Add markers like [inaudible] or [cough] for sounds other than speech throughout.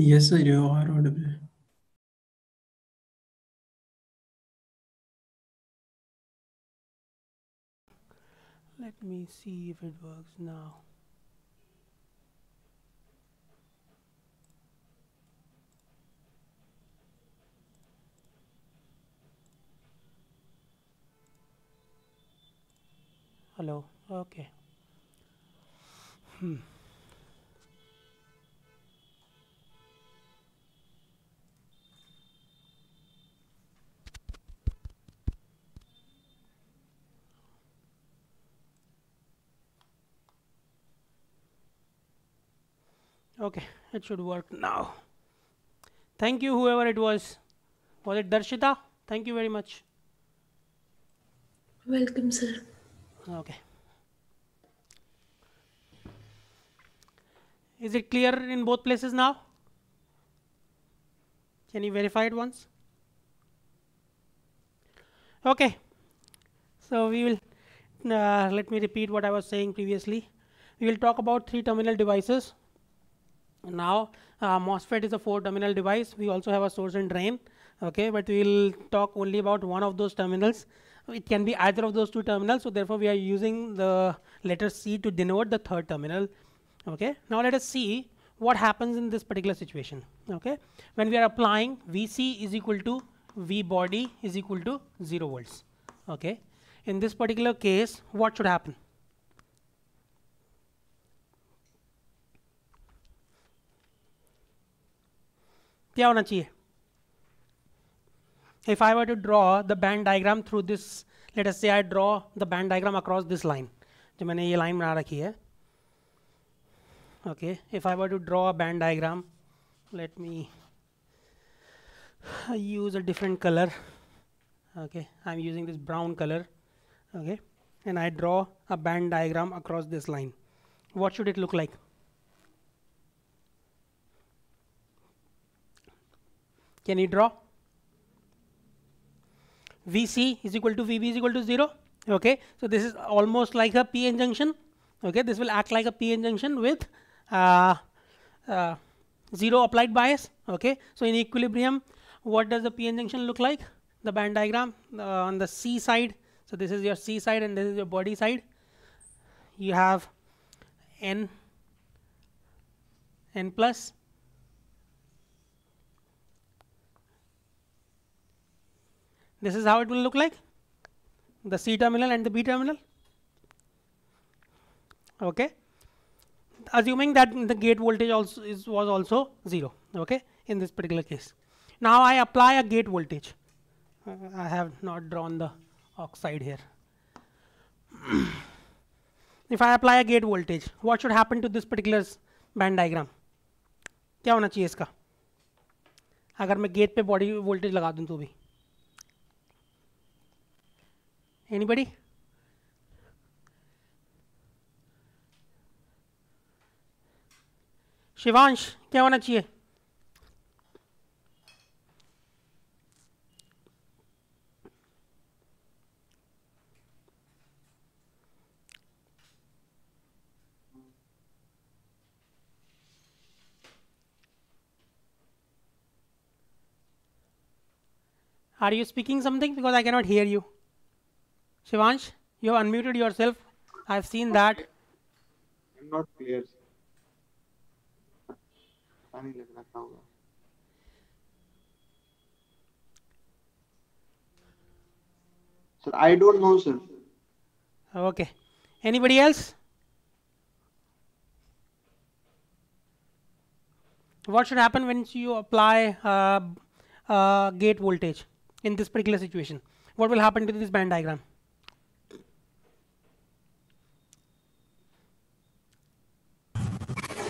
Yes, I do. are Let me see if it works now. Hello, okay. Hmm. okay it should work now thank you whoever it was was it darshita thank you very much welcome sir okay is it clear in both places now can you verify it once okay so we will uh, let me repeat what i was saying previously we will talk about three terminal devices now, uh, MOSFET is a four terminal device. We also have a source and drain, okay, but we'll talk only about one of those terminals. It can be either of those two terminals, so therefore we are using the letter C to denote the third terminal, okay. Now let us see what happens in this particular situation, okay. When we are applying VC is equal to V body is equal to 0 volts, okay. In this particular case, what should happen? क्या होना चाहिए if I were to draw the band diagram through this let's see I draw the band diagram across this line जो मैंने ये लाइन बना रखी है okay if I were to draw a band diagram let me use a different colour okay I am using this brown colour okay and I draw a band diagram across this line what should it look like Can you draw? VC is equal to VB is equal to 0. Okay, so this is almost like a PN junction. Okay, this will act like a PN junction with uh, uh, zero applied bias. Okay, so in equilibrium, what does the PN junction look like? The band diagram uh, on the C side. So this is your C side and this is your body side. You have N, N plus This is how it will look like the C terminal and the B terminal. Okay. Assuming that the gate voltage also is, was also 0 okay, in this particular case. Now I apply a gate voltage. Uh, I have not drawn the oxide here. [clears throat] if I apply a gate voltage, what should happen to this particular band diagram? क्या होना चाहिए इसका अगर मैं gate पे body voltage लगा दूं तो भी Anybody? Shivansh, क्या होना चाहिए Are you speaking something? Because I cannot hear you. Shivansh, you have unmuted yourself. I have seen that. I'm not clear. Sir, I don't know, sir. Okay. Anybody else? What should happen when you apply uh, uh, gate voltage in this particular situation? What will happen to this band diagram?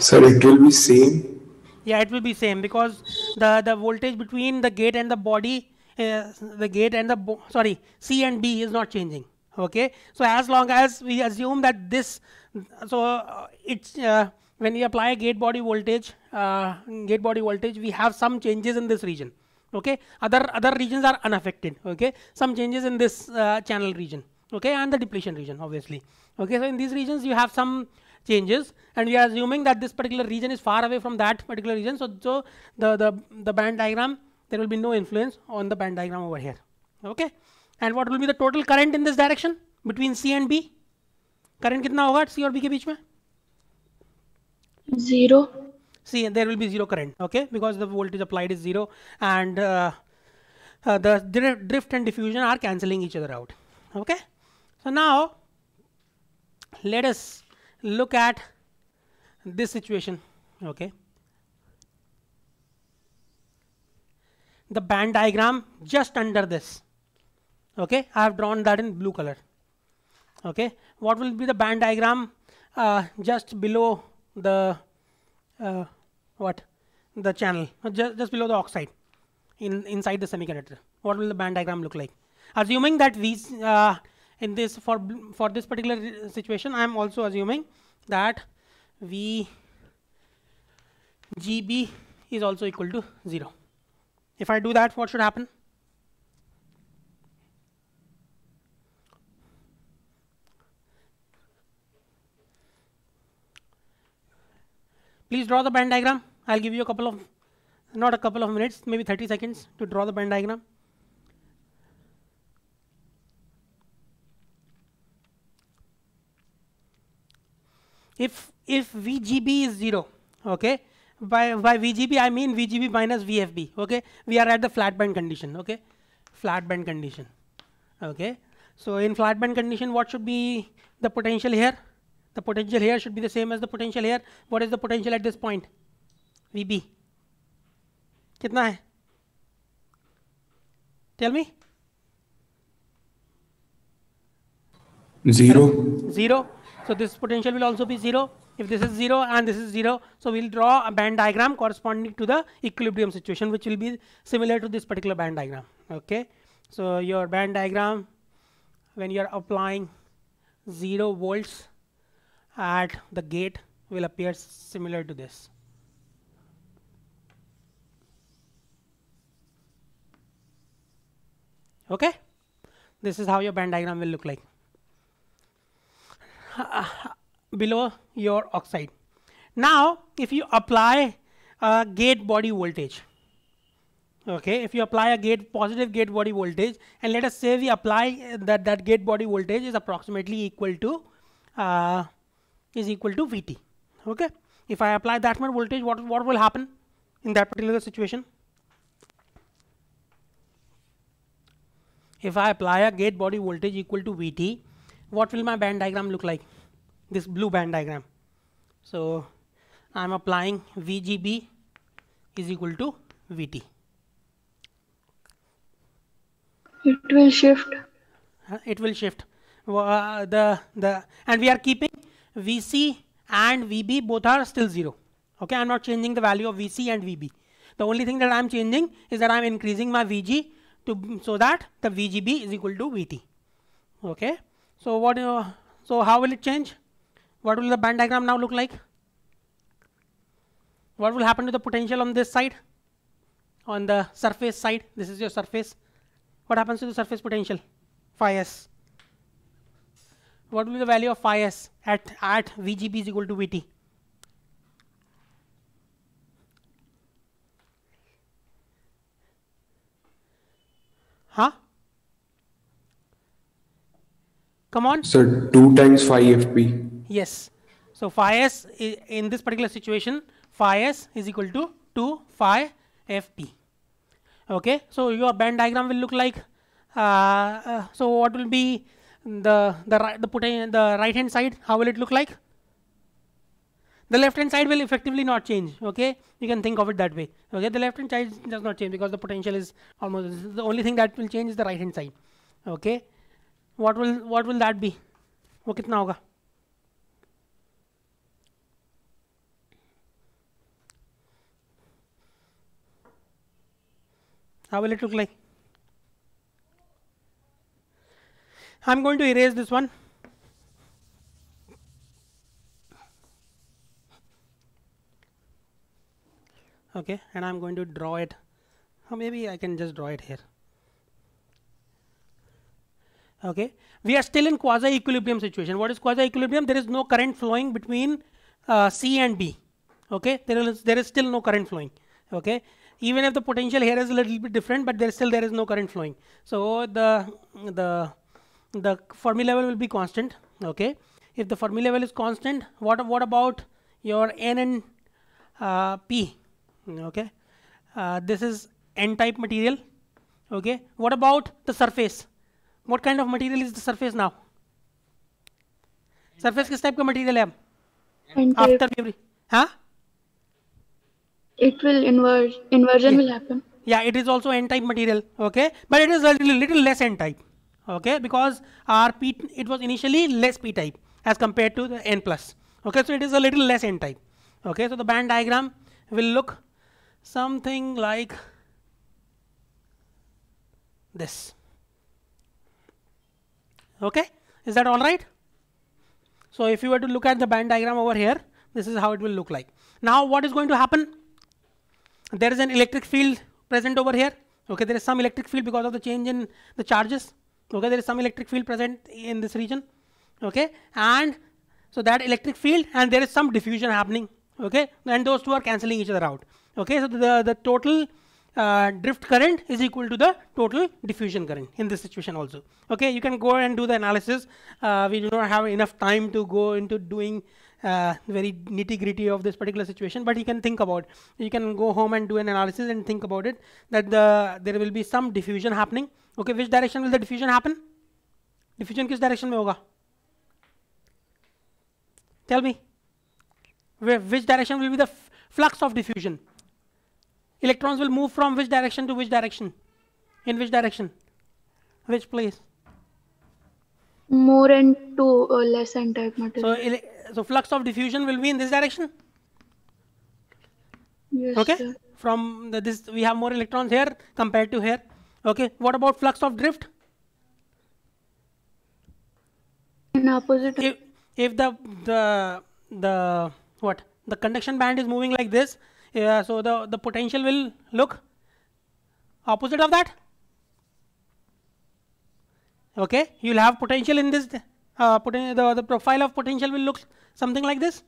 Sir, it will be same. Yeah, it will be same because the the voltage between the gate and the body, uh, the gate and the sorry C and B is not changing. Okay, so as long as we assume that this, so uh, it's uh, when we apply gate body voltage, uh, gate body voltage, we have some changes in this region. Okay, other other regions are unaffected. Okay, some changes in this uh, channel region. Okay, and the depletion region obviously. Okay, so in these regions you have some changes and we are assuming that this particular region is far away from that particular region so, so the, the, the band diagram there will be no influence on the band diagram over here okay and what will be the total current in this direction between C and B current kitna hoga C और B के बीच zero see there will be zero current okay because the voltage applied is zero and uh, uh, the drift and diffusion are cancelling each other out okay so now let us look at this situation okay the band diagram just under this okay I have drawn that in blue color okay what will be the band diagram uh, just below the uh, what the channel uh, just, just below the oxide in inside the semiconductor what will the band diagram look like assuming that these uh, in this for for this particular situation I am also assuming that V GB is also equal to 0. If I do that what should happen? Please draw the band diagram. I'll give you a couple of, not a couple of minutes, maybe 30 seconds to draw the band diagram. if if VGB is 0 okay by by VGB I mean VGB minus VFB okay we are at the flat band condition okay flat band condition okay so in flat band condition what should be the potential here the potential here should be the same as the potential here what is the potential at this point VB कितना है tell me 0. 0. So this potential will also be 0. If this is 0 and this is 0, so we'll draw a band diagram corresponding to the equilibrium situation, which will be similar to this particular band diagram. Okay. So your band diagram, when you're applying 0 volts at the gate, will appear similar to this. Okay. This is how your band diagram will look like. [laughs] below your oxide. Now, if you apply a gate body voltage, okay, if you apply a gate positive gate body voltage, and let us say we apply that that gate body voltage is approximately equal to uh, is equal to Vt. Okay, if I apply that much voltage, what what will happen in that particular situation? If I apply a gate body voltage equal to Vt, what will my band diagram look like? This blue band diagram. So I'm applying VGB is equal to VT. It will shift. Uh, it will shift. Uh, the the and we are keeping VC and VB both are still zero. Okay, I'm not changing the value of VC and VB. The only thing that I'm changing is that I'm increasing my VG to so that the VGB is equal to VT. Okay. So what you, so how will it change? What will the band diagram now look like? What will happen to the potential on this side? On the surface side, this is your surface. What happens to the surface potential? Phi s. What will be the value of phi s at, at VGB is equal to VT? Come on. So 2 times phi fp. Yes. So phi s in this particular situation, phi s is equal to 2 phi fp. Okay. So your band diagram will look like. Uh, uh, so what will be the the right the put the right hand side? How will it look like? the left hand side will effectively not change okay you can think of it that way okay the left hand side does not change because the potential is almost the only thing that will change is the right hand side okay what will what will that be वो how will it look like I'm going to erase this one okay and I'm going to draw it or maybe I can just draw it here okay we are still in quasi equilibrium situation what is quasi equilibrium there is no current flowing between uh, c and b okay there is there is still no current flowing okay even if the potential here is a little bit different but there still there is no current flowing so the the the formula level will be constant okay if the formula level is constant what what about your n and uh, p okay uh, this is n type material okay what about the surface what kind of material is the surface now Surface? किस type का material है अब After memory huh? it will inverse inversion yeah. will happen yeah it is also n type material okay but it is a little, little less n type okay because our p it was initially less p type as compared to the n plus okay so it is a little less n type okay so the band diagram will look something like this okay is that all right so if you were to look at the band diagram over here this is how it will look like now what is going to happen there is an electric field present over here okay there is some electric field because of the change in the charges okay there is some electric field present in this region okay and so that electric field and there is some diffusion happening okay and those two are cancelling each other out okay so the the total uh, drift current is equal to the total diffusion current in this situation also. Okay, you can go and do the analysis. Uh, we do not have enough time to go into doing uh, very nitty gritty of this particular situation, but you can think about. You can go home and do an analysis and think about it that the there will be some diffusion happening. Okay, which direction will the diffusion happen? Diffusion किस direction में होगा? Tell me. Where, which direction will be the flux of diffusion? electrons will move from which direction to which direction in which direction which place more into uh, less n type material so so flux of diffusion will be in this direction yes, okay sir. from the, this we have more electrons here compared to here okay what about flux of drift in opposite if, if the the the what the conduction band is moving like this yeah, so the, the potential will look opposite of that okay you will have potential in this uh, the, the profile of potential will look something like this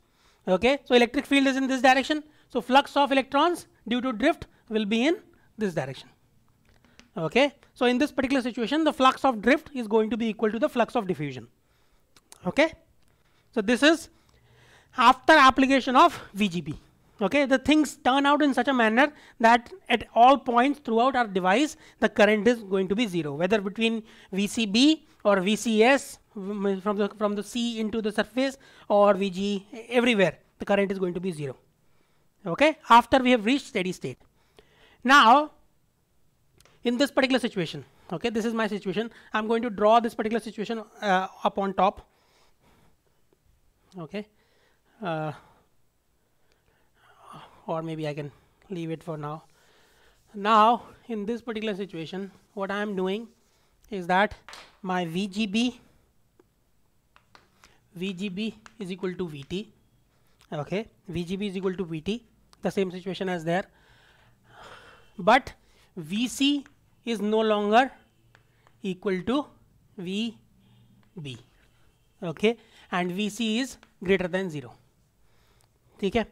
okay so electric field is in this direction so flux of electrons due to drift will be in this direction okay so in this particular situation the flux of drift is going to be equal to the flux of diffusion okay so this is after application of VGB okay the things turn out in such a manner that at all points throughout our device the current is going to be zero whether between vcb or vcs from the from the c into the surface or vg everywhere the current is going to be zero okay after we have reached steady state now in this particular situation okay this is my situation i'm going to draw this particular situation uh, up on top okay uh, or maybe I can leave it for now. Now in this particular situation what I am doing is that my VGB VGB is equal to VT okay VGB is equal to VT the same situation as there but VC is no longer equal to VB okay and VC is greater than 0 Okay.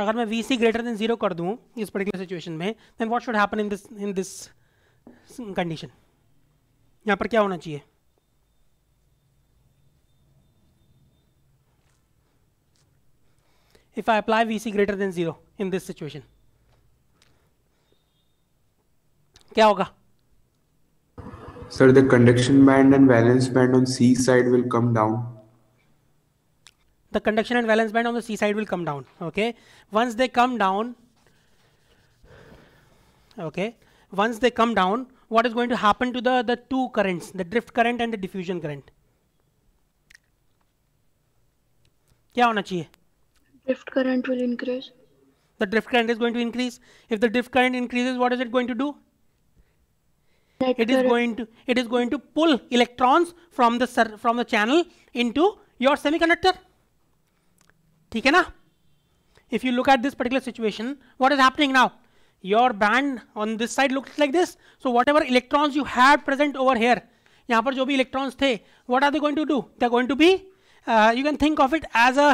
अगर मैं V C greater than zero कर दूँ इस particular situation में then what should happen in this in this condition यहाँ पर क्या होना चाहिए if I apply VC greater than zero in this situation. क्या होगा? Sir, the conduction band and valence band on C side will come down. the conduction and valence band on the C side will come down. Okay. Once they come down, okay, once they come down, what is going to happen to the, the two currents, the drift current and the diffusion current? क्या होना चाहिए drift current will increase the drift current is going to increase if the drift current increases what is it going to do Net going to it is going to pull electrons from the from the channel into your semiconductor ठीक है if you look at this particular situation what is happening now your band on this side looks like this so whatever electrons you have present over here यहाँ पर जो भी electrons थे what are they going to do they are going to be uh, you can think of it as a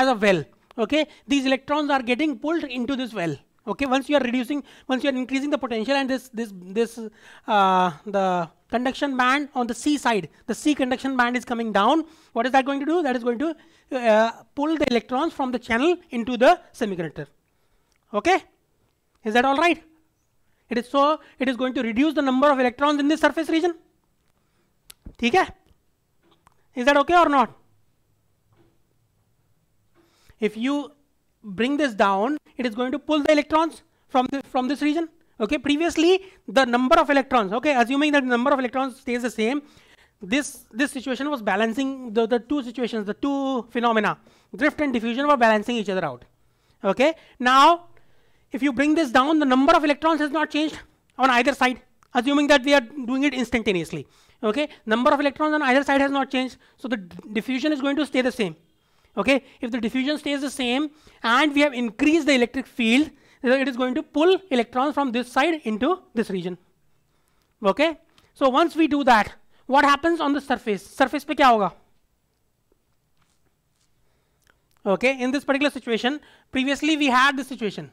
as a well okay these electrons are getting pulled into this well okay once you are reducing once you are increasing the potential and this this this uh, the conduction band on the C side. The C conduction band is coming down. What is that going to do? That is going to uh, pull the electrons from the channel into the semiconductor. Okay? Is that all right? It is so, it is going to reduce the number of electrons in this surface region. Okay? Is that okay or not? If you bring this down, it is going to pull the electrons from, the, from this region okay previously the number of electrons okay assuming that the number of electrons stays the same this this situation was balancing the, the two situations the two phenomena drift and diffusion were balancing each other out okay now if you bring this down the number of electrons has not changed on either side assuming that we are doing it instantaneously okay number of electrons on either side has not changed so the diffusion is going to stay the same okay if the diffusion stays the same and we have increased the electric field it is going to pull electrons from this side into this region. Okay? So once we do that, what happens on the surface? Surface pe kya hoga? Okay, in this particular situation, previously we had this situation.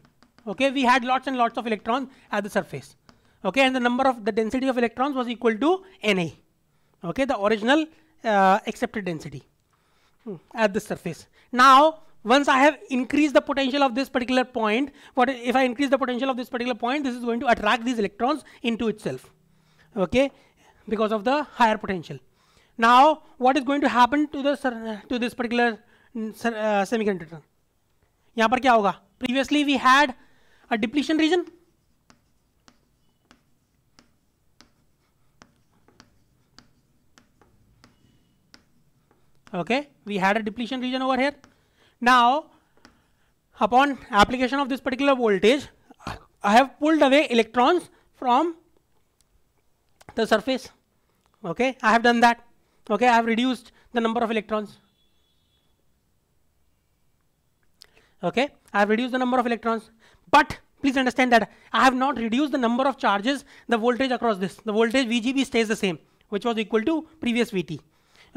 Okay, we had lots and lots of electrons at the surface. Okay, and the number of the density of electrons was equal to Na. Okay, the original uh, accepted density hmm, at the surface. Now, once I have increased the potential of this particular point, what if I increase the potential of this particular point, this is going to attract these electrons into itself, okay, because of the higher potential. Now, what is going to happen to the to this particular mm, uh, semiconductor? यहाँ पर क्या होगा? Previously we had a depletion region. Okay, we had a depletion region over here. Now, upon application of this particular voltage, I have pulled away electrons from the surface. Okay, I have done that. Okay, I have reduced the number of electrons. Okay, I have reduced the number of electrons, but please understand that I have not reduced the number of charges, the voltage across this. The voltage VGB stays the same, which was equal to previous VT.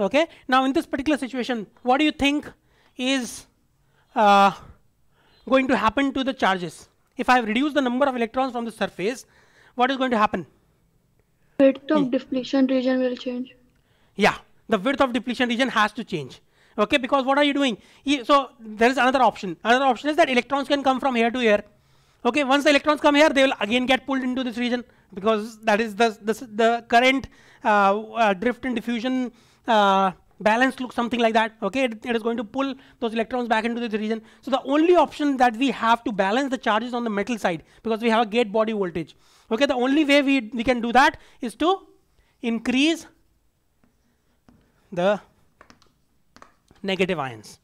Okay. Now in this particular situation, what do you think is uh, going to happen to the charges? If I have reduced the number of electrons from the surface, what is going to happen? Width of hmm. depletion region will change. Yeah, the width of depletion region has to change. Okay, because what are you doing? so there is another option. Another option is that electrons can come from here to here. Okay, once the electrons come here, they will again get pulled into this region because that is the the, the current uh, uh, drift and diffusion uh, balance looks something like that okay it, it is going to pull those electrons back into this region so the only option that we have to balance the charges on the metal side because we have a gate body voltage okay the only way we we can do that is to increase the negative ions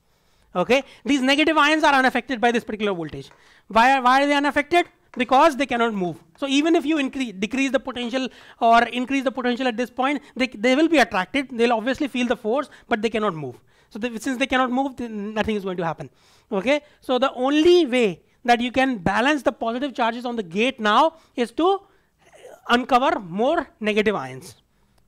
okay these negative ions are unaffected by this particular voltage why are, why are they unaffected because they cannot move. So even if you increase, decrease the potential or increase the potential at this point, they, they will be attracted. They'll obviously feel the force, but they cannot move. So the, since they cannot move, nothing is going to happen. Okay. So the only way that you can balance the positive charges on the gate now is to uncover more negative ions.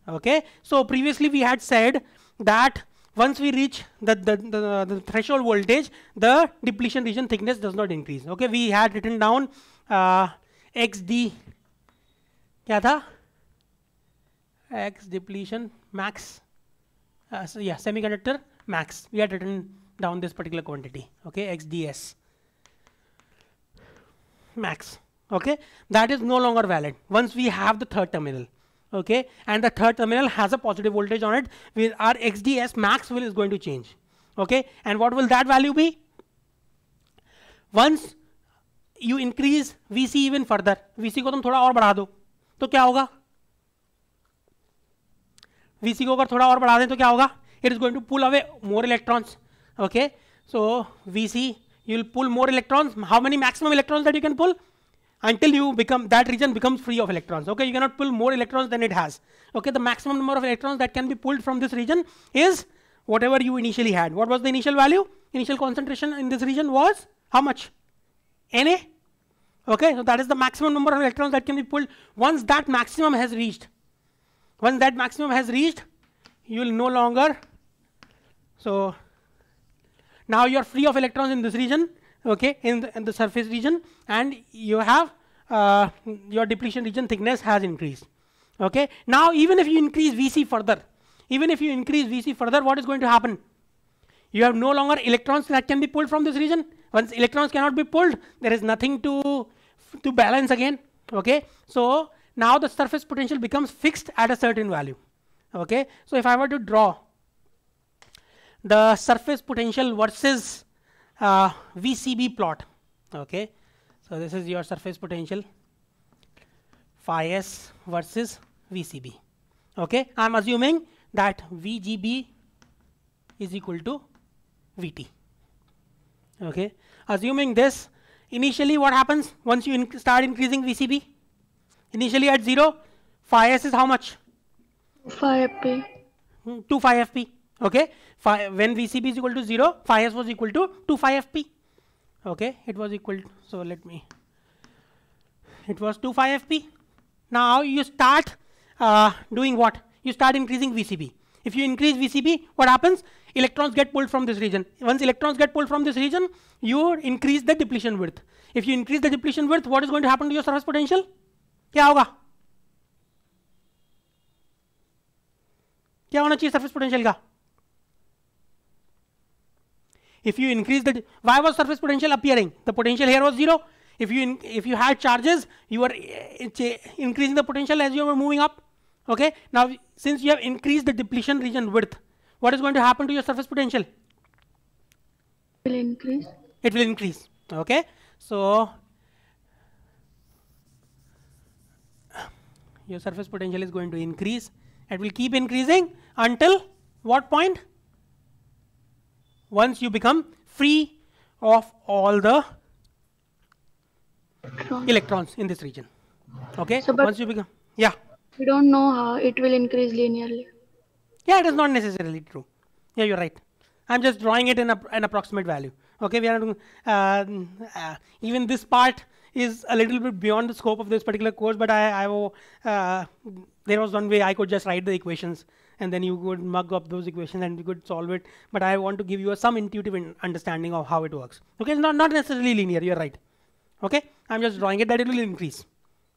Okay. So previously we had said that once we reach the, the, the, the, threshold voltage, the depletion region thickness does not increase. Okay, we had written down X uh, D क्या था X depletion max yeah semiconductor max we had written down this particular quantity okay xds max okay that is no longer valid once we have the third terminal okay and the third terminal has a positive voltage on it with our xds max will is going to change okay and what will that value be once you increase VC even further. VC, VC को तुम थोड़ा और बढ़ा दो तो क्या होगा VC को अगर थोड़ा और बढ़ा दें तो क्या होगा it is going to pull away more okay so vc you will pull more electrons how many maximum electrons that you can pull until you become that region becomes free of electrons okay you cannot pull more electrons than it has okay the maximum number of electrons that can be pulled from this region is whatever you initially had what was the initial value initial concentration in this region was how much Na. Okay, so that is the maximum number of electrons that can be pulled. Once that maximum has reached, once that maximum has reached, you will no longer. So now you are free of electrons in this region, okay, in the, in the surface region, and you have uh, your depletion region thickness has increased. Okay, now even if you increase VC further, even if you increase VC further, what is going to happen? You have no longer electrons that can be pulled from this region once electrons cannot be pulled there is nothing to to balance again okay so now the surface potential becomes fixed at a certain value okay so if i were to draw the surface potential versus uh, vcb plot okay so this is your surface potential phi s versus vcb okay i'm assuming that vgb is equal to vt okay assuming this initially what happens once you inc start increasing vcb initially at 0 phi s is how much phi fp hmm, 2 phi fp okay phi, when vcb is equal to 0 phi s was equal to 2 phi fp okay it was equal to, so let me it was 2 phi fp now you start uh, doing what you start increasing vcb if you increase vcb what happens electrons get pulled from this region. Once electrons get pulled from this region, you increase the depletion width. If you increase the depletion width, what is going to happen to your surface potential? क्या होगा क्या होना चाहिए surface potential if you increase the why was surface potential appearing the potential here was zero if you in, if you had charges you were eh, increasing the potential as you were moving up okay now since you have increased the depletion region width what is going to happen to your surface potential? It will increase. It will increase. Okay. So your surface potential is going to increase. It will keep increasing until what point? Once you become free of all the electrons, electrons in this region. Okay. So, Once you become, yeah. We don't know how it will increase linearly. Yeah, it is not necessarily true. Yeah, you're right. I'm just drawing it in a, an approximate value. Okay, we are doing, uh, uh, even this part is a little bit beyond the scope of this particular course, but I, I uh, there was one way I could just write the equations and then you could mug up those equations and you could solve it. But I want to give you a, some intuitive in understanding of how it works. Okay, it's not, not necessarily linear, you're right. Okay, I'm just drawing it that it will increase.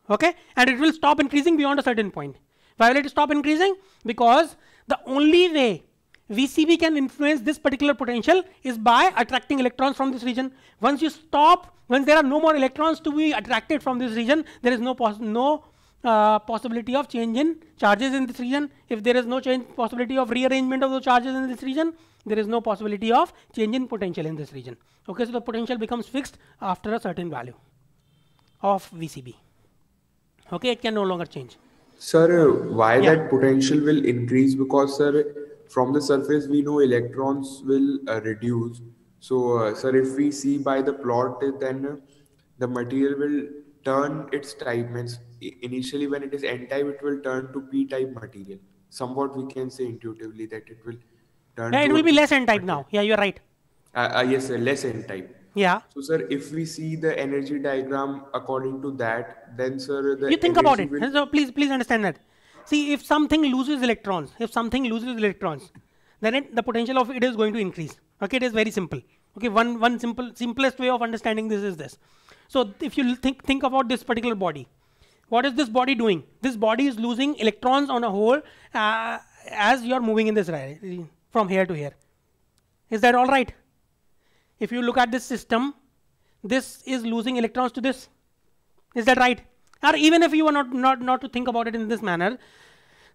Okay, and it will stop increasing beyond a certain point. Why will it stop increasing? Because the only way VCB can influence this particular potential is by attracting electrons from this region. Once you stop, once there are no more electrons to be attracted from this region, there is no, no uh, possibility of change in charges in this region. If there is no change possibility of rearrangement of the charges in this region, there is no possibility of change in potential in this region. Okay, so the potential becomes fixed after a certain value of VCB. Okay, it can no longer change. Sir, why yeah. that potential will increase? Because, sir, from the surface, we know electrons will uh, reduce. So, uh, sir, if we see by the plot, then the material will turn its type. Means initially, when it is n type, it will turn to p type material. Somewhat we can say intuitively that it will turn. Yeah, it will be less n type now. Yeah, you're right. Uh, uh yes, sir, less n type. Yeah. So, sir, if we see the energy diagram according to that, then, sir, the you think about it. Will... So please, please understand that. See, if something loses electrons, if something loses electrons, then it, the potential of it is going to increase. Okay, it is very simple. Okay, one one simple simplest way of understanding this is this. So if you think think about this particular body, what is this body doing? This body is losing electrons on a whole uh, as you are moving in this from here to here. Is that all right? if you look at this system, this is losing electrons to this. Is that right? Or even if you are not, not, not to think about it in this manner,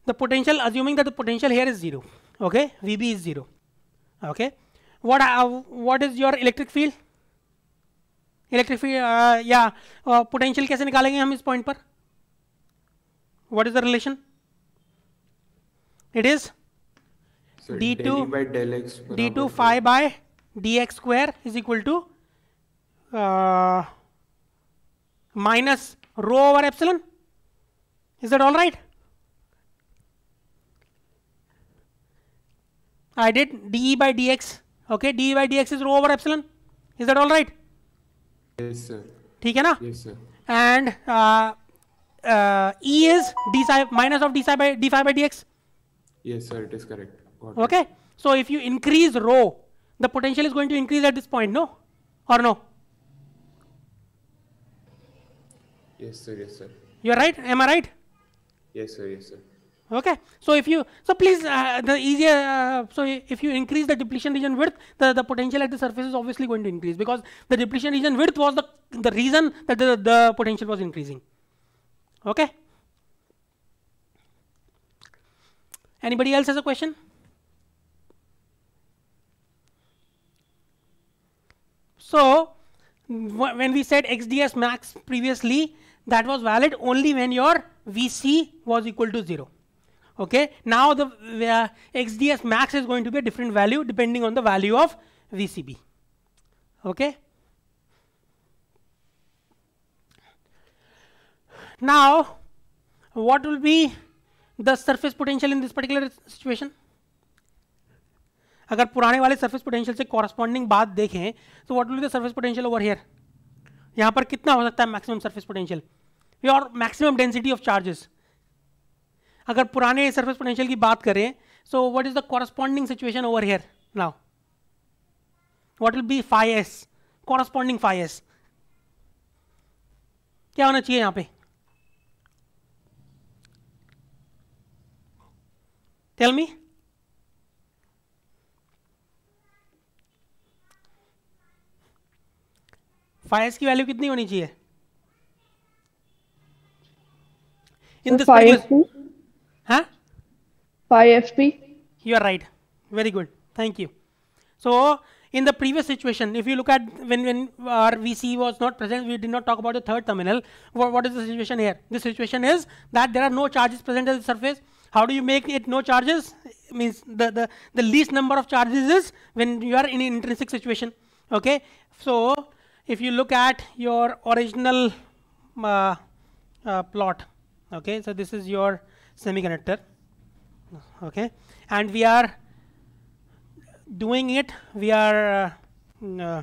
the potential, assuming that the potential here is 0, okay, Vb is 0, okay. What, uh, what is your electric field? Electric field uh, uh, Potential, potential कैसे निकालेंगे हम इस point What is the relation? It is relation it is D to D 2 phi by dx square is equal to uh, minus rho over epsilon. Is that all right? I did dE by dx. Okay, dE by dx is rho over epsilon. Is that all right? Yes, sir. ठीक है ना? Yes, sir. And uh, uh, E is d psi minus of d psi by d phi by dx. Yes, sir. It is correct. Got okay. It. So if you increase rho the potential is going to increase at this point, no? Or no? Yes, sir. Yes, sir. You're right. Am I right? Yes, sir. Yes, sir. Okay. So if you so please uh, the easier uh, so if you increase the depletion region width, the, the potential at the surface is obviously going to increase because the depletion region width was the the reason that the, the potential was increasing. Okay. Anybody else has a question? So, when we said XDS max previously, that was valid only when your VC was equal to 0. Okay. Now, the uh, XDS max is going to be a different value depending on the value of VCB. Okay. Now, what will be the surface potential in this particular situation? अगर पुराने वाले surface potential से corresponding बात देखें तो what will the surface potential over here यहाँ पर कितना हो सकता है मैक्सिमम सर्फेस पोटेंशियल और मैक्सिमम डेंसिटी ऑफ चार्जेस अगर पुराने सर्फेस पोटेंशियल की बात करें so what is the corresponding situation over here now what will be phi S corresponding phi S क्या होना चाहिए यहाँ पे टेल मी एस की वैल्यू कितनी होनी चाहिए इन दिस हाँ you are right very good thank you so in the previous situation if you look at when when are V C was not present we did not talk about the third terminal what is situation situation here the situation is that there are no charges present at the surface how do you make it no charges means the least number of charges is when you are in intrinsic situation okay so if you look at your original uh, uh, plot okay so this is your semiconductor okay and we are doing it we are uh, uh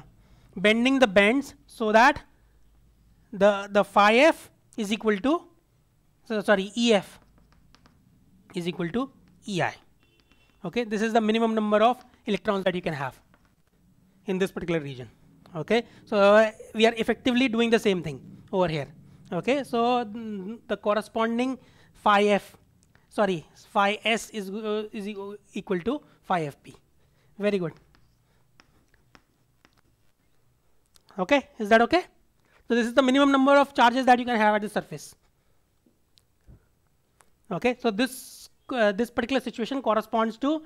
bending the bends so that the the phi f is equal to so sorry ef is equal to ei okay this is the minimum number of electrons that you can have in this particular region okay so uh, we are effectively doing the same thing over here okay so the corresponding phi f sorry phi s is uh, is equal to phi fp very good okay is that okay so this is the minimum number of charges that you can have at the surface okay so this uh, this particular situation corresponds to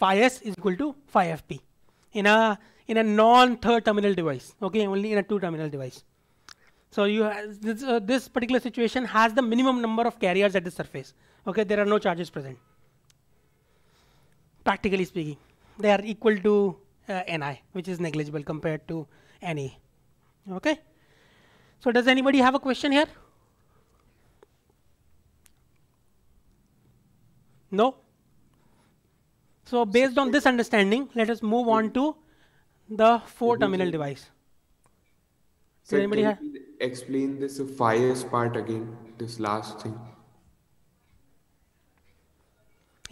phi s is equal to phi fp in a in a non third terminal device, okay, only in a two terminal device. So you uh, this, uh, this particular situation has the minimum number of carriers at the surface. Okay, there are no charges present. Practically speaking, they are equal to uh, Ni, which is negligible compared to Na. Okay. So does anybody have a question here? No? So based on this understanding, let us move on to the four terminal device. Sir, anybody have? Explain this fires part again, this last thing.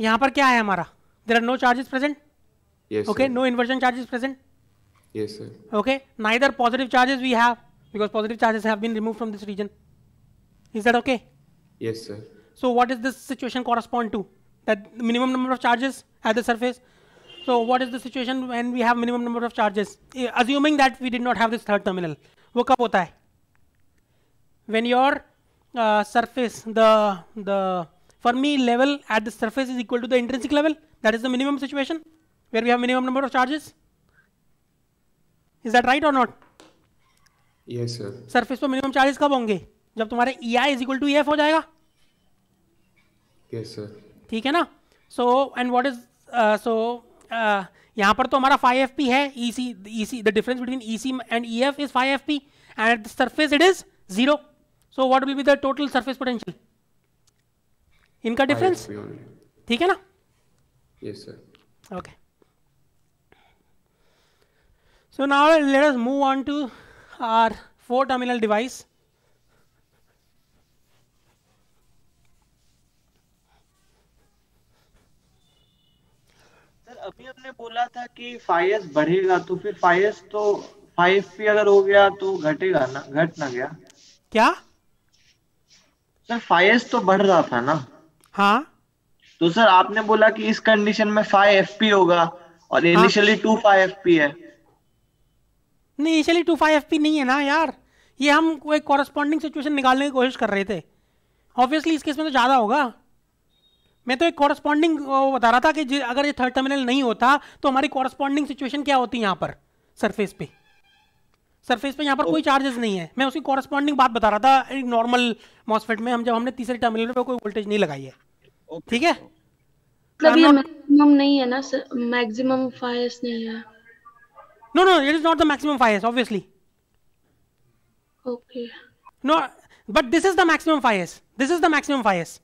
यहाँ पर क्या है हमारा there are no charges present okay no inversion charges present yes sir okay neither positive charges we have because positive charges have been removed from this region is that okay yes sir so what does this situation correspond to that minimum number of charges at the surface so what is the situation when we have minimum number of charges? Eh, assuming that we did not have this third terminal. what happens? When your uh, surface, the, the Fermi level at the surface is equal to the intrinsic level, that is the minimum situation where we have minimum number of charges. Is that right or not? Yes, sir. Surface पर minimum charges कब होंगे जब तुम्हारे Ei is equal to Ef F हो जाएगा yes, sir. ठीक है ना सो एंड वॉट Uh, यहाँ पर तो हमारा फाइव एफ पी है E C E C the difference between E C and E F is phi F P and at the surface it is zero so what will be the total surface potential इनका difference ठीक है ना okay so now let us move on to our four terminal device अभी हमने बोला था कि five बढ़ेगा तो फिर फाइव तो फाइव पी अगर हो गया तो घटेगा ना घट ना गया क्या सर फाइव तो बढ़ रहा था ना हाँ तो सर आपने बोला कि इस कंडीशन में फाइव एफ पी होगा और इनिशियली हाँ। टू फाइव एफ पी है नहीं initially two five F P नहीं है ना यार ये हम कोई कॉरेस्पॉन्डिंग सिचुएशन निकालने की कोशिश कर रहे थे ऑब्वियसली इस केस में तो ज़्यादा होगा मैं तो एक कॉरस्पॉन्डिंग बता रहा था कि अगर ये थर्ड टर्मिनल नहीं होता तो हमारी कॉरस्पॉन्डिंग सिचुएशन क्या होती है यहाँ पर सरफेस पे सरफेस पे यहाँ पर तो कोई चार्जेस नहीं है मैं उसकी कॉरस्पॉन्डिंग बात बता रहा था एक नॉर्मल मॉसफेट में हम जब हमने तीसरे टर्मिनल पे कोई वोल्टेज नहीं लगाई है ठीक है मतलब ये नहीं है ना नहीं है no no it is not the maximum phi S obviously okay no but this is the maximum phi S this is the maximum phi S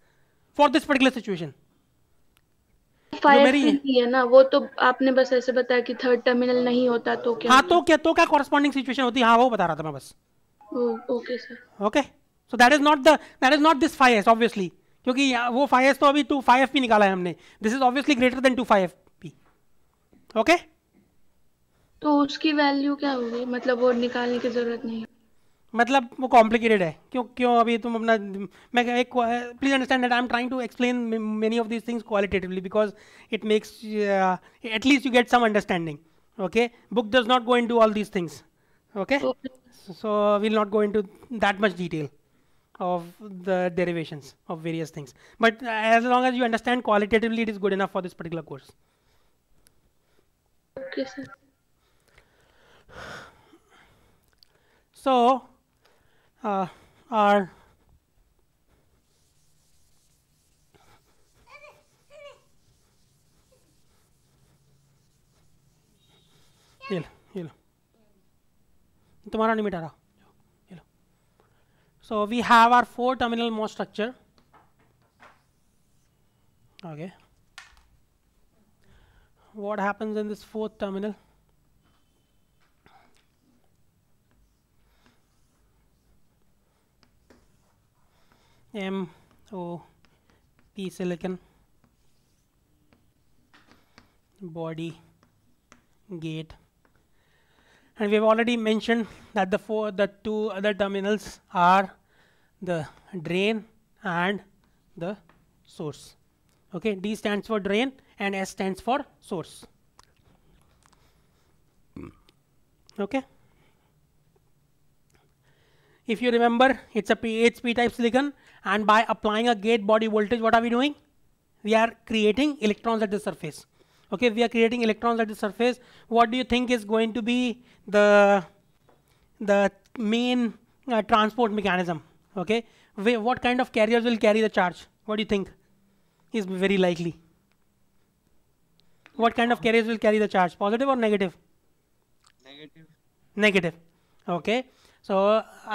for this particular situation है ना वो तो आपने बस ऐसे बताया कि थर्ड टर्मिनल नहीं होता तो क्या हाँ तो क्या तो क्या कॉरेस्पॉन्डिंग सिचुएशन होती है हाँ वो बता रहा था मैं बस okay okay so that is not that is not this हमने this is obviously greater than two phi P okay तो उसकी वैल्यू क्या होगी मतलब वो निकालने की जरूरत नहीं मतलब वो कॉम्प्लिकेटेड है क्यों क्यों अभी तुम अपना मैं एक please understand that I am trying to explain many of this things qualitatively because it makes at least you get some understanding okay book does not go into all these things okay so will not go into that much detail of the derivations of various things but as long as you understand qualitatively it is good enough for this particular course so uh, are ये लो ये लो तुम्हारा नहीं मिटा रहा ये लो so we have our four terminal MOS structure okay what happens in this fourth terminal M O P silicon body gate and we have already mentioned that the four the two other terminals are the drain and the source okay d stands for drain and s stands for source okay if you remember it's a p h p type silicon and by applying a gate body voltage what are we doing we are creating electrons at the surface okay we are creating electrons at the surface what do you think is going to be the the main uh, transport mechanism okay we, what kind of carriers will carry the charge what do you think is very likely what kind of carriers will carry the charge positive or negative negative negative okay so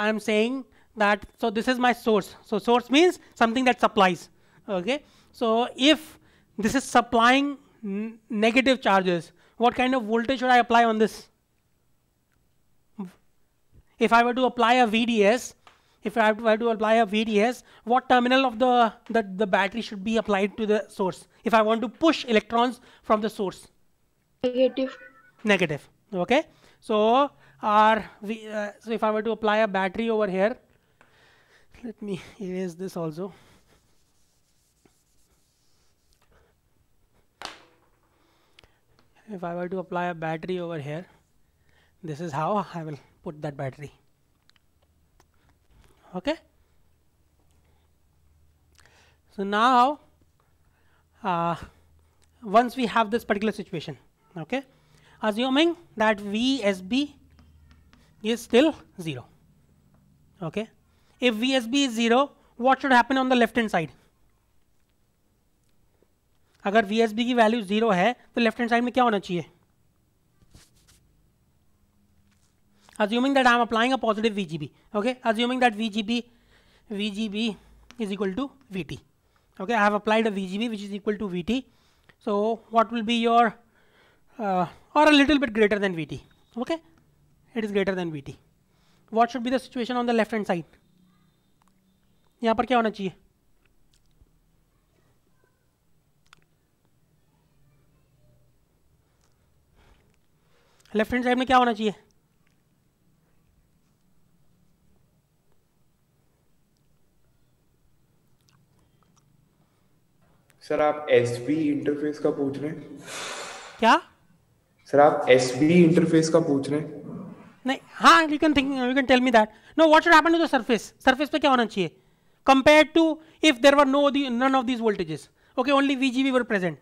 i'm saying that so this is my source so source means something that supplies okay so if this is supplying negative charges what kind of voltage should i apply on this if i were to apply a vds if i were to apply a vds what terminal of the, the the battery should be applied to the source if i want to push electrons from the source negative negative okay so our uh, so if i were to apply a battery over here let me erase this also if I were to apply a battery over here this is how I will put that battery okay so now uh, once we have this particular situation okay assuming that VSB is still 0 okay if VSB is 0, what should happen on the left hand side? अगर VSB की value zero, है तो left hand side में क्या होना चाहिए assuming that I am applying a positive VGB. Okay, assuming that VGB VGB is equal to VT. Okay, I have applied a VGB which is equal to VT. So what will be your uh, or a little bit greater than VT? Okay, it is greater than VT. What should be the situation on the left hand side? यहां पर क्या होना चाहिए left hand side में क्या होना चाहिए sir आप एस बी इंटरफेस का पूछ रहे हैं क्या सर आप एस बी इंटरफेस का पूछ रहे हैं नहीं हाँ you can think you can tell me that no what should happen to the surface surface पे क्या होना चाहिए compared to if there were no the, none of these voltages okay only vgv were present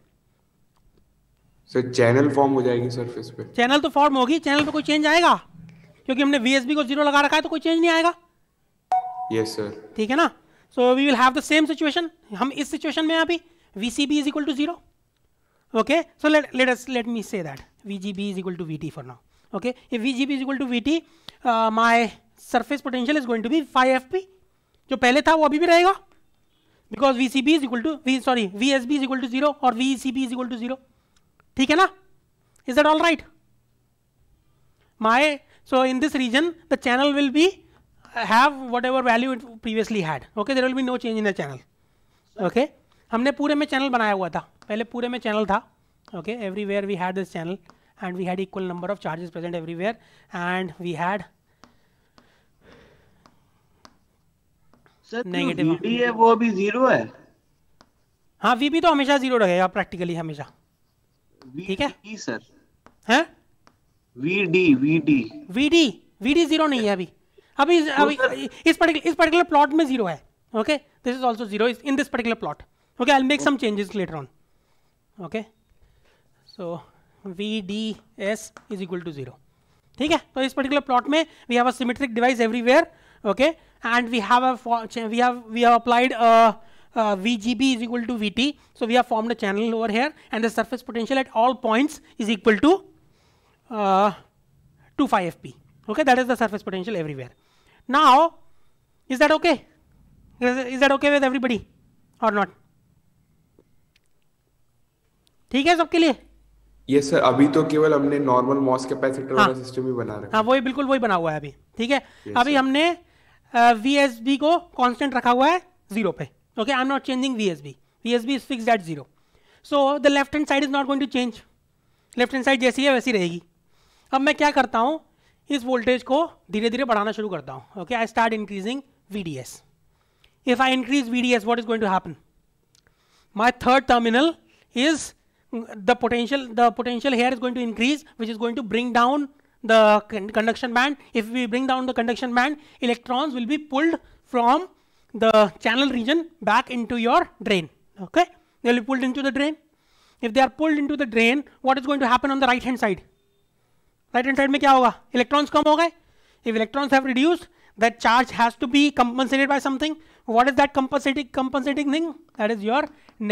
so channel form ho jayegi surface pe channel to form hogi channel pe koi change aayega क्योंकि हमने VSB को zero लगा रखा है तो कोई change नहीं आएगा यस सर ठीक है ना so we will have the same situation हम इस सिचुएशन में अभी VCB is equal to 0. Okay, so let, let us let me say that VGB is equal to VT for now. Okay, if VGB is equal to VT, uh, my surface potential is going to be phi FP. जो पहले था वो अभी भी रहेगा because V C B is equal to V sorry V S B is equal to zero और V C B is equal to zero ठीक है ना is that all right so in this region the channel will be have whatever value it previously had okay there will be no change in the channel okay हमने पूरे में channel बनाया हुआ था पहले पूरे में चैनल था okay everywhere we had this channel and we had equal number of charges present everywhere and we had negative है वो भी जीरो है हाँ वी भी तो हमेशा जीरो रहेगा प्रैक्टिकली हमेशा ठीक है सर हैं V D V D V D V D zero नहीं है अभी अभी अभी इस पर्टिकुलर इस पर्टिकुलर प्लॉट में जीरो है okay this is also zero in this particular plot okay I make some changes later on okay so V D S is equal to zero ठीक है तो इस पर्टिकुलर प्लॉट में we have a symmetric device everywhere okay and we have a we have we have applied a uh, uh VGB is equal to VT. So we have formed a channel over here and the surface potential at all points is equal to uh, 2 phi FP. Okay, that is the surface potential everywhere. Now, is that okay? Is, is that okay with everybody or not? ठीक है सबके लिए ये yes, sir अभी तो केवल हमने normal moss capacitor हाँ, वाला सिस्टम ही बना रखा है हाँ वही बिल्कुल वही बना हुआ है अभी ठीक है yes, अभी sir. हमने वी एस बी को कॉन्स्टेंट रखा हुआ है जीरो पे okay I am not changing V S B V S B is fix at zero so the left hand side is not going to change left hand side जैसी है वैसी रहेगी अब मैं क्या करता हूँ इस वोल्टेज को धीरे धीरे बढ़ाना शुरू करता हूँ okay I start increasing V D S if I increase V D S what is going to happen my third terminal is the potential the potential here is going to increase which is going to bring down the conduction band if we bring down the conduction band electrons will be pulled from the channel region back into your drain okay they will be pulled into the drain if they are pulled into the drain what is going to happen on the right hand side right hand side mein kya hoga electrons kam ho gaye if electrons have reduced that charge has to be compensated by something what is that compensating compensating thing that is your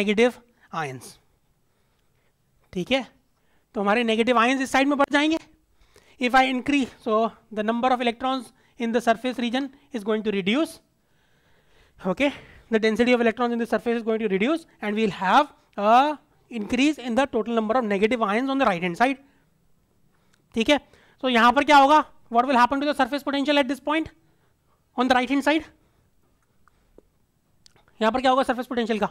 negative ions theek hai to hamare negative ions is side mein बढ़ jayenge if I increase so the number of electrons in the surface region is going to reduce okay the density of electrons in the surface is going to reduce and we'll have a increase in the total number of negative ions on the right hand side Okay. so, यहां पर what will happen to the surface potential at this point on the right hand side यहां पर क्या होगा surface potential का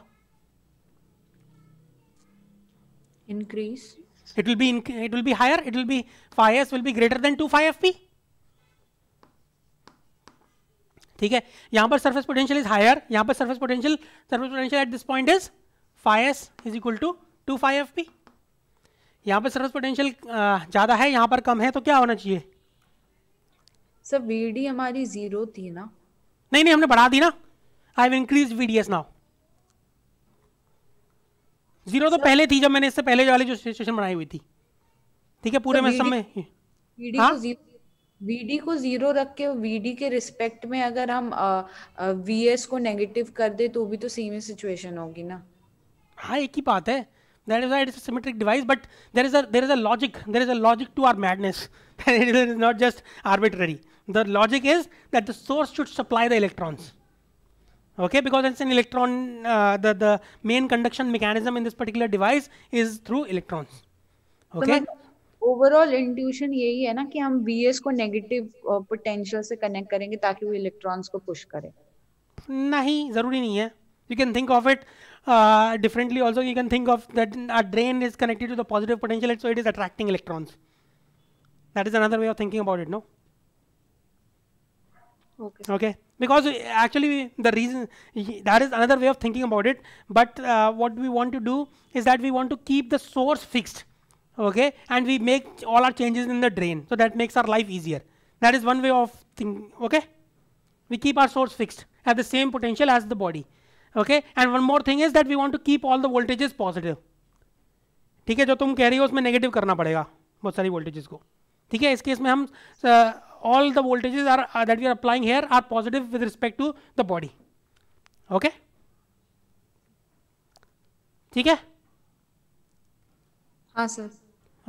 increase it will be in, it will be higher it will be phi s will be greater than 2 phi fp ठीक है यहां पर surface potential is higher यहां पर surface potential surface potential at this point is five S is equal to two five F P यहाँ पर service potential ज़्यादा है यहां पर कम है तो क्या होना चाहिए सर वीडी हमारी जीरो थी ना नहीं नहीं हमने बढ़ा दी ना I have increase V D S now zero तो पहले थी जब मैंने इससे पहले वाले जो सिचुएशन बनाई हुई थी ठीक है पूरे मैसम तो में वीडी को जीरो हाँ? रख के वीडी के रिस्पेक्ट में अगर हम वीएस को नेगेटिव कर दे तो भी तो सेम ही सिचुएशन होगी ना हाँ एक ही बात है that is it's a symmetric device but there is a there is a logic there is a logic to our madness it is not just arbitrary the logic is that the source should supply the electrons okay because it's an electron uh, the the main conduction mechanism in this particular device is through electrons okay so intuition, intuition यही है ना कि हम V S को negative potential uh, से connect करेंगे ताकि वो इलेक्ट्रॉन्स को पुश करे नहीं जरूरी नहीं है you can think of it uh, differently also you can think of that a drain is connected to the positive potential so it is attracting electrons that is another way of thinking about it no okay okay because actually the reason that is another way of thinking about it but uh, what we want to do is that we want to keep the source fixed okay and we make all our changes in the drain so that makes our life easier that is one way of thinking okay we keep our source fixed at the same potential as the body okay and one more thing is that we want to keep all the voltages positive ठीक है जो तुम कह रही हो उसमें negative करना पड़ेगा बहुत सारी वोल्टेजेस को ठीक है इस केस में हम all the voltages are, uh, that we are applying here are positive with respect to the body okay ठीक है हाँ sir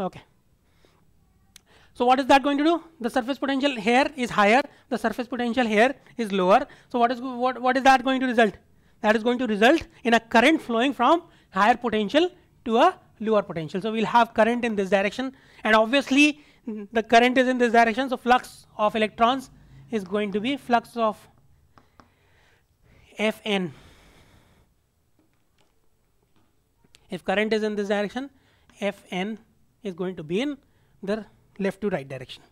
Okay. So what is that going to do? The surface potential here is higher, the surface potential here is lower. So what is what what is that going to result? That is going to result in a current flowing from higher potential to a lower potential. So we'll have current in this direction, and obviously Mm-hmm. the current is in this direction so flux of electrons is going to be flux of Fn if current is in this direction Fn is going to be in the left to right direction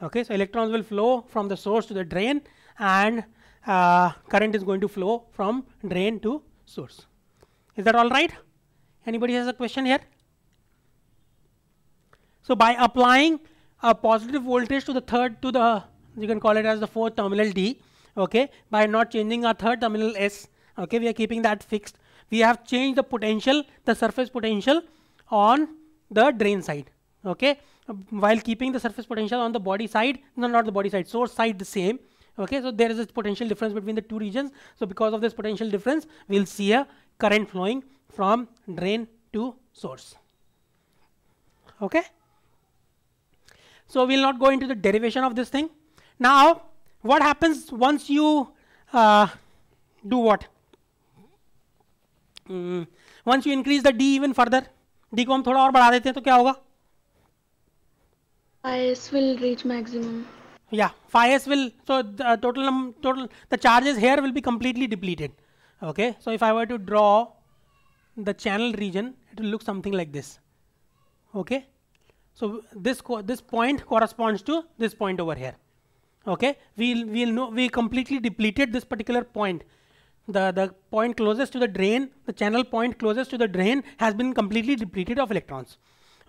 okay so electrons will flow from the source to the drain and uh, current is going to flow from drain to source is that all right anybody has a question here so by applying a positive voltage to the third to the you can call it as the fourth terminal D, okay, by not changing our third terminal S, okay, we are keeping that fixed. We have changed the potential, the surface potential on the drain side, okay, while keeping the surface potential on the body side, no, not the body side, source side the same, okay so there is a potential difference between the two regions so because of this potential difference we'll see a current flowing from drain to source okay so we'll not go into the derivation of this thing. Now, what happens once you uh, do what? Mm, once you increase the d even further, d को हम थोड़ा और बढ़ा देते हैं तो क्या होगा? Phi s will reach maximum. Yeah, phi s will so the uh, total um, total the charges here will be completely depleted. Okay, so if I were to draw the channel region, it will look something like this. Okay. So, this, this point corresponds to this point over here. Okay, we will we'll know we completely depleted this particular point. The, the point closest to the drain, the channel point closest to the drain has been completely depleted of electrons.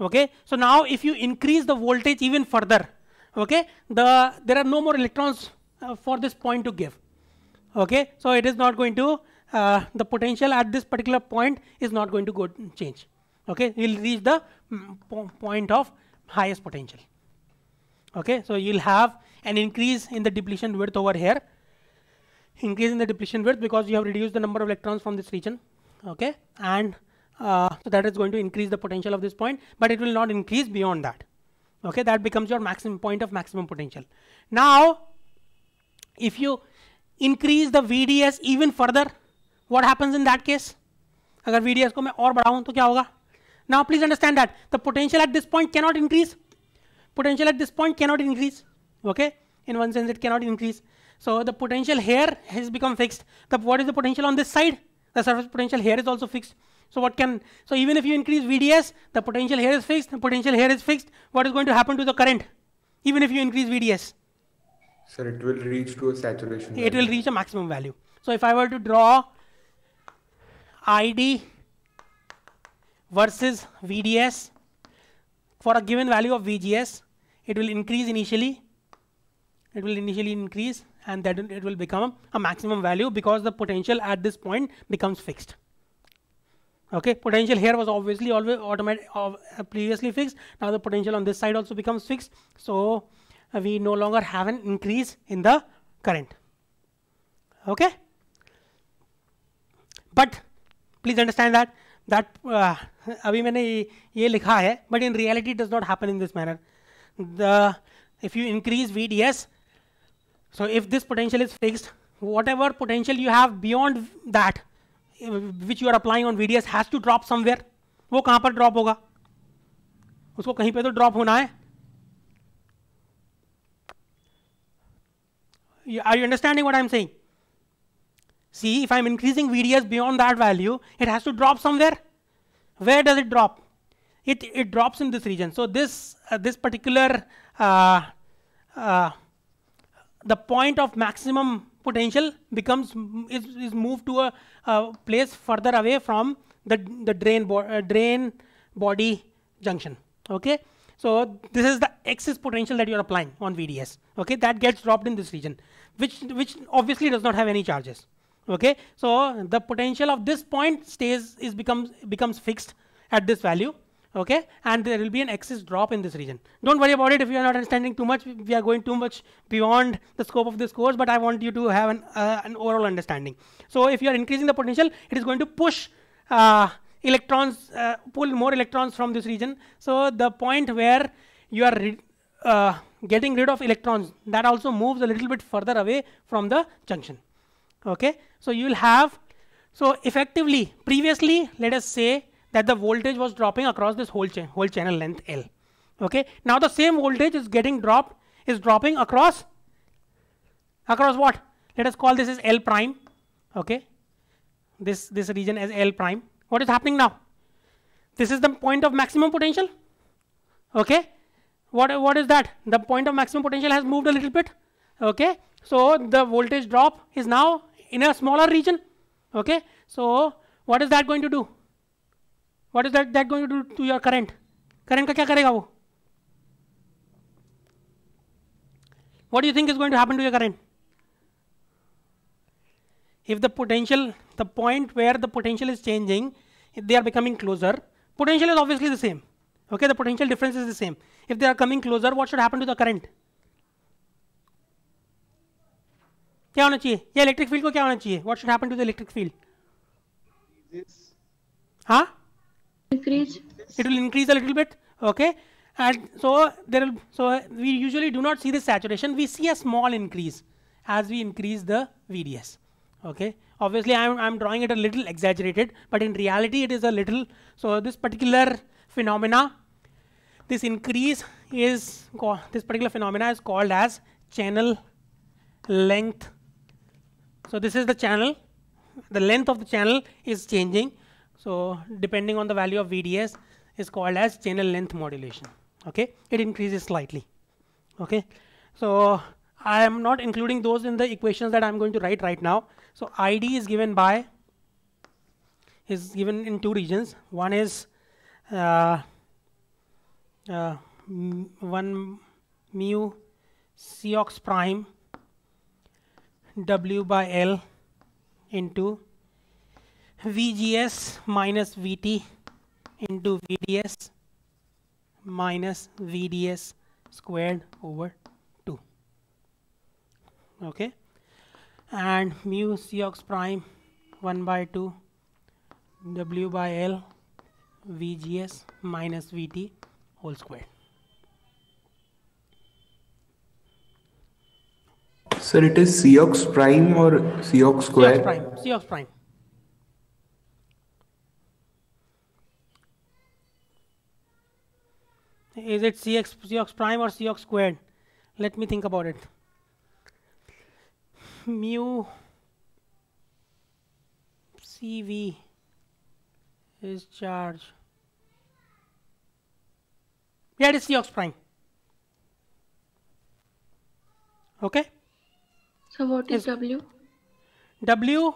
Okay, so now if you increase the voltage even further, okay, the there are no more electrons uh, for this point to give. Okay, so it is not going to uh, the potential at this particular point is not going to go change okay we will reach the Hmm, point of highest potential. Okay, so you'll have an increase in the depletion width over here, increase in the depletion width because you have reduced the number of electrons from this region. Okay, and uh, so that is going to increase the potential of this point, but it will not increase beyond that. Okay, that becomes your maximum point of maximum potential. Now, if you increase the VDS even further, what happens in that case? अगर VDS को मैं और बढ़ाऊं तो क्या होगा? Now please understand that the potential at this point cannot increase. Potential at this point cannot increase. Okay. In one sense, it cannot increase. So the potential here has become fixed. The, what is the potential on this side? The surface potential here is also fixed. So what can, so even if you increase VDS, the potential here is fixed, the potential here is fixed. What is going to happen to the current? Even if you increase VDS. Sir, it will reach to a saturation. It value. will reach a maximum value. So if I were to draw ID versus VDS for a given value of VGS it will increase initially it will initially increase and then it will become a maximum value because the potential at this point becomes fixed okay potential here was obviously always automatic uh, previously fixed now the potential on this side also becomes fixed so uh, we no longer have an increase in the current okay but please understand that that uh, अभी मैंने ये ये लिखा है but in reality does not happen in this manner the if you increase V D S potential is fixed whatever potential you have beyond that which you are applying on V D S has to drop somewhere वो कहां पर drop होगा उसको कहीं पर तो drop होना है are you understanding what I am saying see if I am increasing V D S beyond that value it has to drop somewhere Where does it drop? It, it drops in this region. So this, uh, this particular, uh, uh, the point of maximum potential becomes, is, is moved to a, a place further away from the, the drain, bo uh, drain body junction. Okay. So this is the excess potential that you're applying on VDS. Okay, that gets dropped in this region, which which obviously does not have any charges okay so the potential of this point stays is becomes becomes fixed at this value okay and there will be an excess drop in this region don't worry about it if you are not understanding too much we are going too much beyond the scope of this course but i want you to have an, uh, an overall understanding so if you are increasing the potential it is going to push uh, electrons uh, pull more electrons from this region so the point where you are uh, getting rid of electrons that also moves a little bit further away from the junction okay so you will have so effectively previously let us say that the voltage was dropping across this whole whole channel length L okay now the same voltage is getting dropped is dropping across across what let us call this as L prime okay this this region as L prime what is happening now this is the point of maximum potential okay what what is that the point of maximum potential has moved a little bit okay so the voltage drop is now in a smaller region okay so what is that going to do what is that that going to do to your current current ka kya karega wo what do you think is going to happen to your current if the potential the point where the potential is changing they are becoming closer potential is obviously the same okay the potential difference is the same if they are coming closer what should happen to the current क्या होना चाहिए या electric field को क्या होना चाहिए what should happen to the electric field हाँ increase it will increase a little bit okay and so there so we usually do not see this saturation we see a small increase as we increase the V D S okay obviously I am I am drawing it a little exaggerated but in reality it is a little so this particular phenomena this increase is this particular phenomena is called as channel length So this is the channel. The length of the channel is changing. So depending on the value of VDS is called as channel length modulation. Okay, it increases slightly. Okay, so I am not including those in the equations that I'm going to write right now. So ID is given by is given in two regions. One is uh, uh, one mu c ox prime W by L into VGS minus VT into VDS minus VDS squared over 2. Okay. And mu Cox prime 1 by 2 W by L VGS minus VT whole squared. Sir, it is Cox prime or Cox square? Cox prime. Cox prime. Is it Cx, Cox prime or CX squared? Let me think about it. Mu CV is charge. Yeah, it is CX prime. Okay. So what is, is W? W.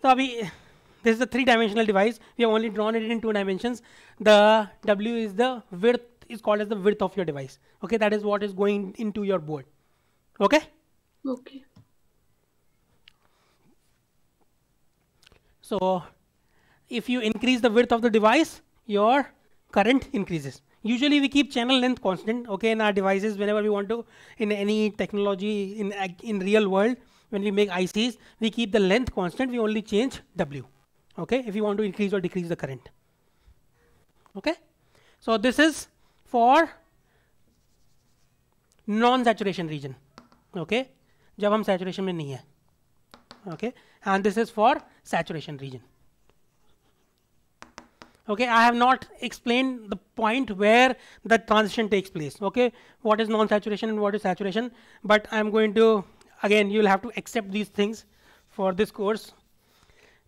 So we, this is a three-dimensional device. We have only drawn it in two dimensions. The W is the width is called as the width of your device. Okay, that is what is going into your board. Okay. Okay. So if you increase the width of the device, your current increases usually we keep channel length constant okay in our devices whenever we want to in any technology in in real world when we make ICs we keep the length constant we only change W okay if you want to increase or decrease the current okay so this is for non-saturation region, okay. जब हम saturation में नहीं है okay. And this is for saturation region okay i have not explained the point where the transition takes place okay what is non saturation and what is saturation but i'm going to again you'll have to accept these things for this course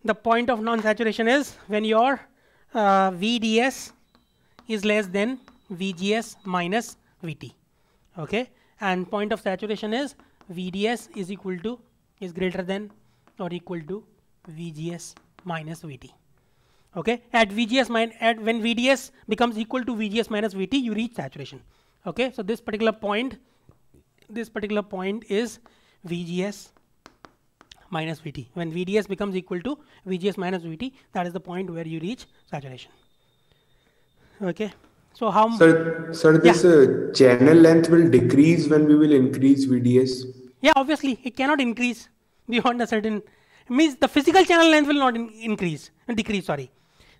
the point of non saturation is when your uh, vds is less than vgs minus vt okay and point of saturation is vds is equal to is greater than or equal to vgs minus vt okay at vgs min at when vds becomes equal to vgs minus vt you reach saturation okay so this particular point this particular point is vgs minus vt when vds becomes equal to vgs minus vt that is the point where you reach saturation okay so how sir sir yeah. this uh, channel length will decrease when we will increase vds yeah obviously it cannot increase beyond a certain means the physical channel length will not in, increase decrease sorry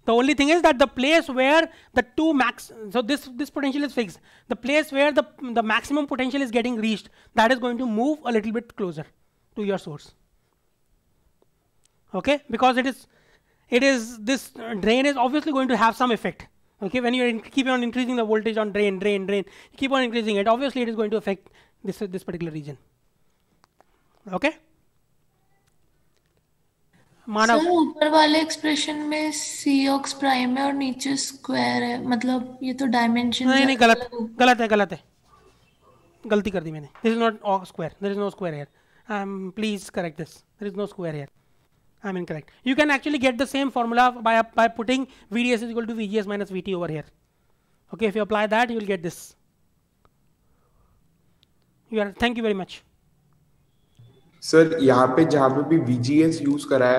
the only thing is that the place where the two max, so this, this potential is fixed. The place where the, the maximum potential is getting reached, that is going to move a little bit closer to your source. Okay, because it is, it is, this drain is obviously going to have some effect. Okay, when you keep on increasing the voltage on drain, drain, drain, keep on increasing it, obviously it is going to affect this, this particular region. Okay. मानव ऊपर वाले expression में सी aux prime है और नीचे square है मतलब ये तो डायमेंशन नहीं नहीं गलत गलत है गलत है गलती कर दी मैंने this is not square there is no square here I am please correct this there is no square here I am incorrect you can actually get the same formula by by putting V D S is equal to V G S minus V T over here okay if you apply that you will get this you are thank you very much sir यहाँ पे जहाँ पे भी VGS use कराया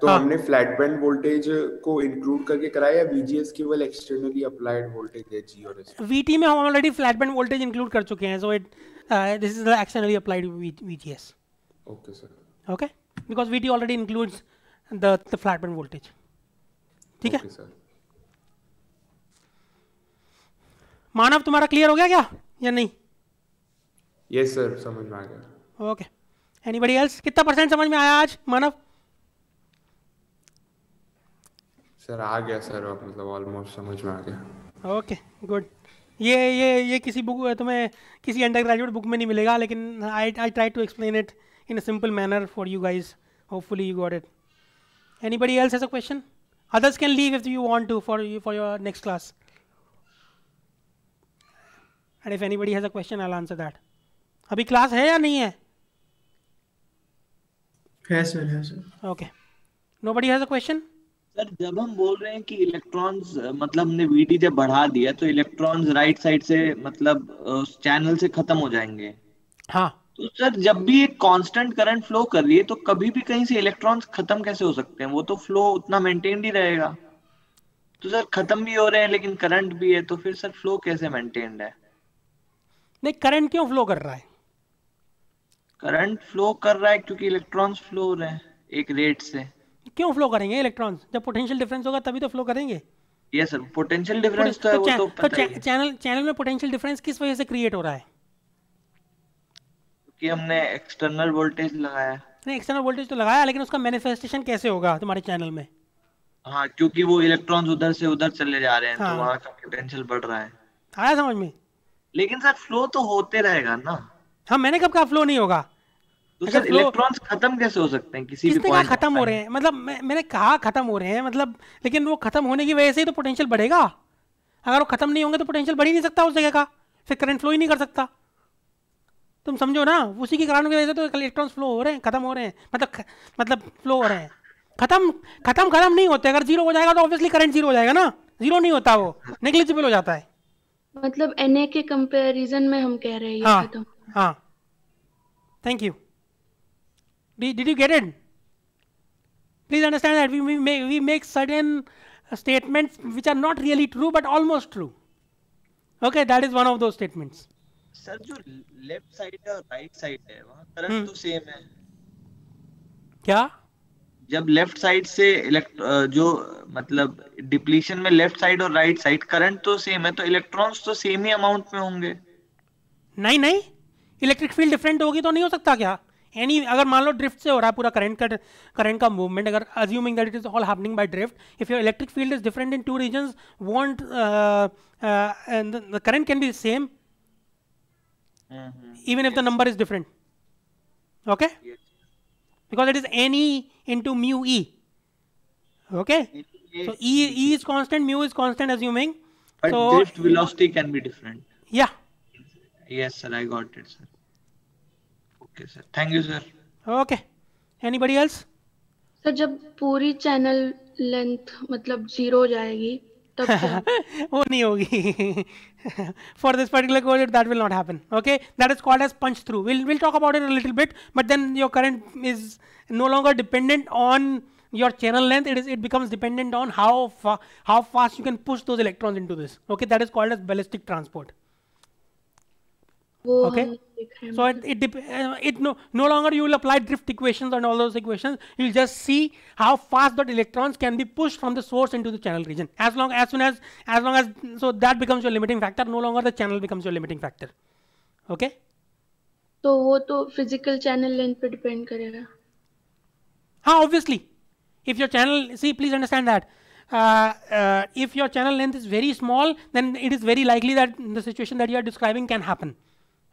तो हाँ. हमने flat band voltage को इंक्लूड करके कराया या VGS केवल एक्सटर्नली अप्लाइड वोल्टेज है जी और एस वीटी में हम already flat band voltage include कर चुके हैं so it this is the externally applied V G S okay sir okay because V T already includes the the flat band voltage ठीक है सर मानव तुम्हारा क्लियर हो गया क्या या नहीं यस सर समझ में आ गया ओके okay. एनीबडी एल्स कितना परसेंट समझ में आया आज मानव सर आ गया सर मतलब ऑलमोस्ट समझ में आ गया ओके गुड ये ये ये किसी बुक तुम्हें किसी अंडर ग्रेजुएट बुक में नहीं मिलेगा लेकिन I I try to explain it in a simple manner for you guys hopefully you got it anybody else has a question others can leave if you you to for you for your next class and if if anybody has a question i'll answer that अभी class है या नहीं है sir okay nobody has a question sir जब हम बोल रहे हैं कि इलेक्ट्रॉन्स मतलब हमने वीटी जब बढ़ा दिया तो इलेक्ट्रॉन्स राइट साइड से मतलब उस चैनल से खत्म हो जाएंगे हाँ तो सर जब भी एक कांस्टेंट करंट फ्लो कर रही है तो कभी भी कहीं से इलेक्ट्रॉन्स खत्म कैसे हो सकते हैं वो तो फ्लो उतना मेंटेन ही रहेगा तो सर खत्म भी हो रहे हैं लेकिन करंट भी है तो फिर सर फ्लो कैसे मेंटेन्ड है नहीं करंट क्यों फ्लो कर रहा है करंट फ्लो कर रहा है क्योंकि इलेक्ट्रॉन्स फ्लो हो रहे हैं एक रेट से क्यों फ्लो करेंगे इलेक्ट्रॉन्स जब पोटेंशियल डिफरेंस होगा तभी तो फ्लो करेंगे यस सर पोटेंशियल डिफरेंस तो, है वो तो चैनल तो चैनल में पोटेंशियल डिफरेंस किस वजह से क्रिएट हो रहा है क्योंकि हमने एक्सटर्नल वोल्टेज लगाया नहीं एक्सटर्नल वोल्टेज तो लगाया लेकिन उसका मैनिफेस्टेशन कैसे होगा तुम्हारे चैनल में हाँ क्योंकि वो इलेक्ट्रॉन्स उधर से उधर चले जा रहे हैं तो हाँ। तो वहाँ का पोटेंशियल बढ़ रहा है आया समझ में लेकिन सर फ्लो तो होते रहेगा ना हाँ मैंने कब कहा फ्लो नहीं होगा तो अच्छा, इलेक्ट्रॉन्स खत्म कैसे हो सकते हैं किसी किसने भी खत्म हो रहे हैं मतलब मैं, मैंने कहा खत्म हो रहे हैं मतलब लेकिन वो खत्म होने की वजह से ही तो पोटेंशियल बढ़ेगा अगर वो खत्म नहीं होंगे तो पोटेंशियल बढ़ ही नहीं सकता उस जगह का फिर करंट फ्लो ही नहीं कर सकता तुम समझो ना उसी के कारण की वजह से तो इलेक्ट्रॉन्स फ्लो हो रहे हैं खत्म हो रहे हैं मतलब मतलब फ्लो हो रहे हैं खत्म खत्म खत्म नहीं होते अगर जीरो हो जाएगा तो ऑब्वियसली करंट जीरो हो जाएगा ना जीरो नहीं होता वो नेग्लिजिबल हो जाता है मतलब एनए के कंपैरिजन में हम कह रहे हैं हाँ हाँ thank you Did, did you get it? Please understand that we, we, make, we make certain statements which are not really true but almost true. Okay, that is one of those statements. Sir जो left side है और right side है वहाँ current तो same है क्या जब left side से इलेक्ट जो मतलब डिप्लीशन में लेफ्ट साइड और राइट साइड करंट तो सेम है तो इलेक्ट्रॉन्स तो सेम ही अमाउंट में होंगे नहीं नहीं इलेक्ट्रिक फील्ड डिफरेंट होगी तो नहीं हो सकता क्या एनी अगर मान लो ड्रिफ्ट से हो रहा है पूरा करंट का करंट का मूवमेंट अगर assuming that it is all happening by drift if your electric field is different in two region want and current can be same even if the number is different okay because it is n into mu E okay so E is constant mu is constant assuming so drift velocity can be different या yes sir I got it sir okay sir thank you sir okay anybody else sir जब पूरी channel length मतलब zero जाएगी [laughs] वो नहीं होगी for this particular course that will not happen okay that is called as punch through will will talk about it a little bit but then your current is no longer dependent on your channel length it is it becomes dependent on how how fast you can push those electrons into this okay that is called as ballistic transport okay so it it, uh, it no, no longer you will apply drift equations and all those equations you'll just see how fast that electrons can be pushed from the source into the channel region as long as soon as as long as so that becomes your limiting factor no longer the channel becomes your limiting factor okay So वो to physical channel length physical channel करेगा हाँ Obviously, if your channel see please understand that Uh, uh, if your channel length is very small, then it is very likely that the situation that you are describing can happen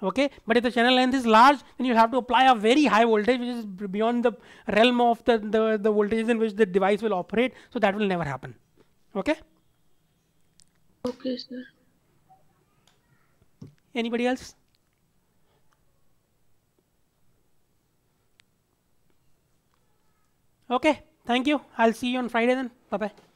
okay but if the channel length is large then you have to apply a very high voltage which is beyond the realm of the, the, the voltages in which the device will operate so that will never happen okay okay sir anybody else okay thank you i'll see you on friday then bye bye